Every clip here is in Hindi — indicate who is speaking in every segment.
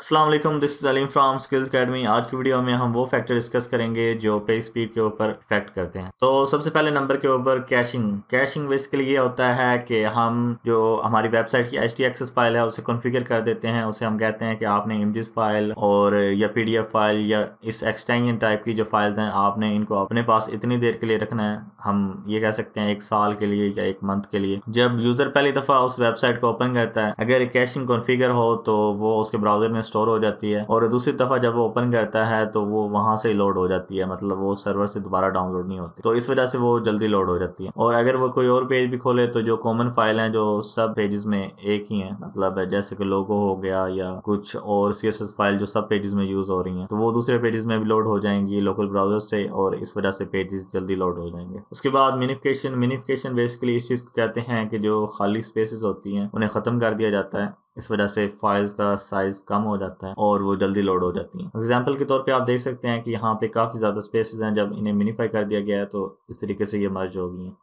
Speaker 1: Aslam this is Aleem from skills academy आज की वीडियो में हम वो फैक्टर डिस्कस करेंगे जो पे स्पीड के ऊपर इफेक्ट करते हैं तो सबसे पहले नंबर के ऊपर कैशिंग कैशिंग बेसिकली ये होता है कि हम जो हमारी वेबसाइट की एच टी एक्सेस फाइल है उसे कॉन्फ़िगर कर देते हैं उसे हम कहते हैं कि आपने इमेजेस फाइल और या पी डी एफ फाइल या इस एक्सटेंशन टाइप की जो फाइल्स हैं आपने इनको अपने पास इतनी देर के लिए रखना है हम ये कह सकते हैं एक साल के लिए या एक मंथ के लिए जब यूज़र पहली दफ़ा उस वेबसाइट को ओपन करता है अगर कैशिंग कॉन्फ़िगर हो तो वो उसके ब्राउज़र में स्टोर हो जाती है और दूसरी दफा जब वो ओपन करता है तो वो वहां से लोड हो जाती है मतलब वो सर्वर से दोबारा डाउनलोड नहीं होती तो इस वजह से वो जल्दी लोड हो जाती है और अगर वो कोई और पेज भी खोले तो जो कॉमन फाइल है जो सब पेजेस में एक ही है मतलब जैसे कि लोगो हो गया या कुछ और सी फाइल जो सब पेजेस में यूज हो रही है तो वो दूसरे पेजेस में भी लोड हो जाएंगी लोकल ब्राउजर से और इस वजह से पेजेस जल्दी लोड हो जाएंगे उसके बाद मिनिफिकेशन मिनिफिकेशन बेसिकली इस चीज को कहते हैं कि जो खाली स्पेसेस होती हैं उन्हें खत्म कर दिया जाता है इस वजह से फाइल्स का साइज कम हो जाता है और वो जल्दी लोड हो जाती हैं एग्जाम्पल के तौर पे आप देख सकते हैं कि यहाँ पे काफ़ी ज़्यादा स्पेसेस हैं जब इन्हें मिनीफाई कर दिया गया है तो इस तरीके से ये मर्ज हो गई हैं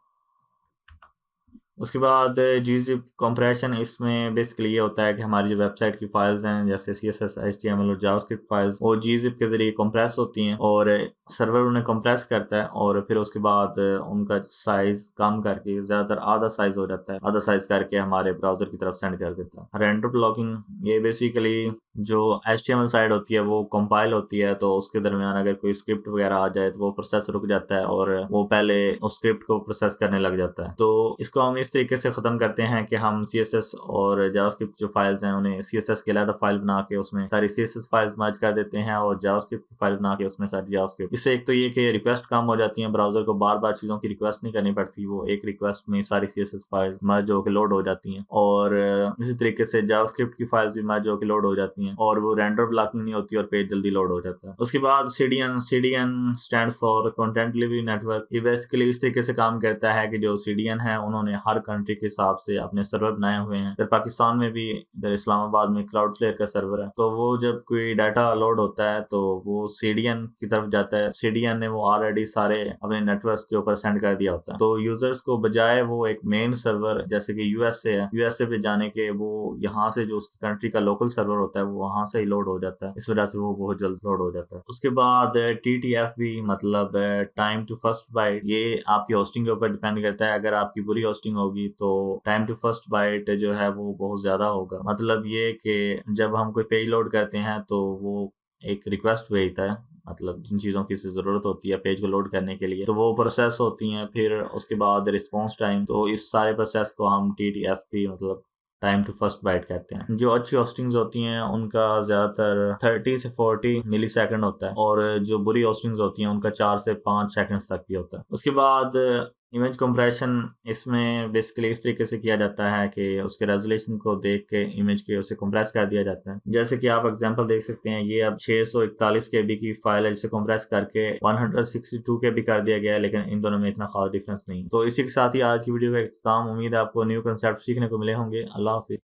Speaker 1: उसके बाद जी जी कॉम्प्रेशन इसमें बेसिकली ये होता है कि हमारी जो वेबसाइट की फाइल्स हैं जैसे C S S H T M L और जावास्क्रिप्ट फाइल्स वो जी जिप के जरिए कंप्रेस होती हैं और सर्वर उन्हें कंप्रेस करता है और फिर उसके बाद उनका साइज कम करके ज़्यादातर आधा साइज हो जाता है आधा साइज करके हमारे ब्राउजर की तरफ सेंड कर देता है रेंडर ब्लॉकिंग ये बेसिकली जो एच साइड होती है वो कंपाइल होती है तो उसके दरमियान अगर कोई स्क्रिप्ट वगैरह आ जाए तो वो प्रोसेस रुक जाता है और वो पहले उस स्क्रिप्ट को प्रोसेस करने लग जाता है तो इसको हम इस तरीके से ख़त्म करते हैं कि हम सी और जावास्क्रिप्ट जो फाइल्स हैं उन्हें सी एस के अलहदा फाइल बना के उसमें सारी सी फाइल्स मर्ज कर देते हैं और जावास्क्रिप्ट की फाइल बना के उसमें सारी जावास्क्रिप्ट इससे एक तो ये कि रिक्वेस्ट कम हो जाती है ब्राउजर को बार बार चीज़ों की रिक्वेस्ट नहीं करनी पड़ती वो एक रिक्वेस्ट में सारी सी फाइल मर्ज होकर लोड हो जाती है और इसी तरीके से जावास्क्रिप्ट की फाइल्स भी मर्ज होकर लोड हो जाती है होती हैं और वो रेंडर ब्लॉकिंग नहीं होती और पेज जल्दी लोड हो जाता है उसके बाद C D N C D N stand for content delivery network ये बेसिकली इस तरीके से काम करता है कि जो सी डी एन है उन्होंने हर कंट्री के हिसाब से अपने सर्वर बनाए हुए हैं इधर पाकिस्तान में भी इधर इस्लामाबाद में क्लाउड फ्लेयर का सर्वर है तो वो जब कोई डाटा लोड होता है तो वो सी डी एन की तरफ जाता है सी डी एन ने वो ऑलरेडी सारे अपने नेटवर्क के ऊपर सेंड कर दिया होता है तो यूजर्स को बजाय वो एक मेन सर्वर जैसे कि यूएसए है यूएसए पे जाने के वो यहाँ से जो उसकी कंट्री का लोकल सर्वर होता है वो वहां से ही लोड हो जाता है इस वजह से वो बहुत जल्द लोड हो जाता है उसके बाद टी टी एफ भी मतलब टाइम टू फर्स्ट बाइट ये आपकी होस्टिंग के ऊपर डिपेंड करता है अगर आपकी बुरी होस्टिंग होगी तो टाइम टू फर्स्ट बाइट जो है वो बहुत ज्यादा होगा मतलब ये कि जब हम कोई पेज लोड करते हैं तो वो एक रिक्वेस्ट भेजता है मतलब जिन चीज़ों की ज़रूरत होती है पेज को लोड करने के लिए तो वो प्रोसेस होती है फिर उसके बाद रिस्पांस टाइम तो इस सारे प्रोसेस को हम टी टी एफ पी मतलब टाइम टू फर्स्ट बाइट कहते हैं जो अच्छी होस्टिंग्स होती हैं उनका ज़्यादातर 30 से 40 मिली सेकेंड होता है और जो बुरी होस्टिंग्स होती हैं उनका चार से पांच सेकेंड तक भी होता है उसके बाद इमेज कंप्रेशन इसमें बेसिकली इस तरीके से किया जाता है कि उसके रेजोल्यूशन को देख के इमेज के उसे कंप्रेस कर दिया जाता है जैसे कि आप एग्जांपल देख सकते हैं ये अब 641 बी की फाइल है जिसे कंप्रेस करके 162 बी कर दिया गया है लेकिन इन दोनों में इतना खास डिफरेंस नहीं तो इसी के साथ ही आज की वीडियो का इख्ताम उम्मीद है आपको न्यू कंसेप्ट सीखने को मिले होंगे अल्लाह हाफिज